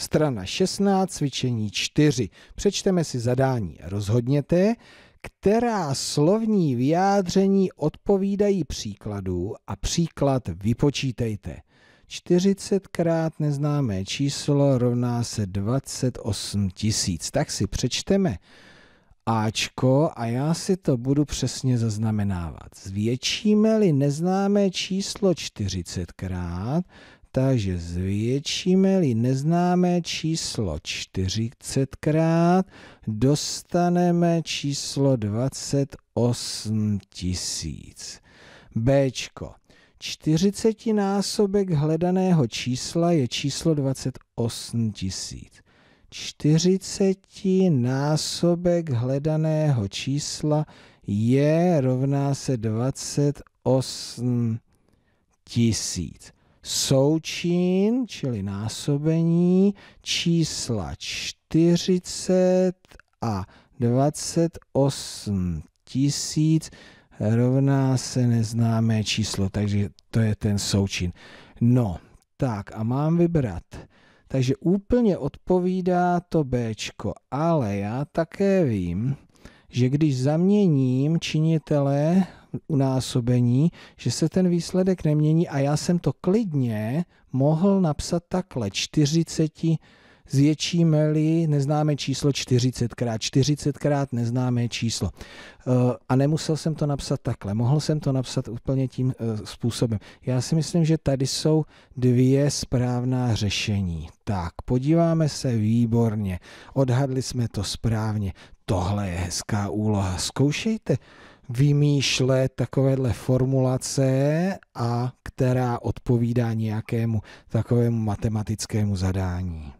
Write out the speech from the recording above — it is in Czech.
Strana 16, cvičení 4. Přečteme si zadání. Rozhodněte, která slovní vyjádření odpovídají příkladu a příklad vypočítejte. 40 krát neznámé číslo rovná se 28 tisíc. Tak si přečteme Ačko a já si to budu přesně zaznamenávat. Zvětšíme-li neznámé číslo 40krát, takže zvětšíme-li neznámé číslo 40krát, dostaneme číslo 28 tisíc. Bčko. násobek hledaného čísla je číslo 28 tisíc. 40 násobek hledaného čísla je rovná se 28 tisíc součin, čili násobení čísla 40 a 28 tisíc rovná se neznámé číslo, takže to je ten součin. No, tak a mám vybrat. Takže úplně odpovídá to B, ale já také vím, že když zaměním činitele unásobení, že se ten výsledek nemění a já jsem to klidně mohl napsat takhle 40 zvětšíme-li neznámé číslo 40krát, 40krát neznámé číslo. Eh, a nemusel jsem to napsat takhle, mohl jsem to napsat úplně tím eh, způsobem. Já si myslím, že tady jsou dvě správná řešení. Tak, podíváme se výborně, odhadli jsme to správně. Tohle je hezká úloha, zkoušejte vymýšlet takovéhle formulace a která odpovídá nějakému takovému matematickému zadání.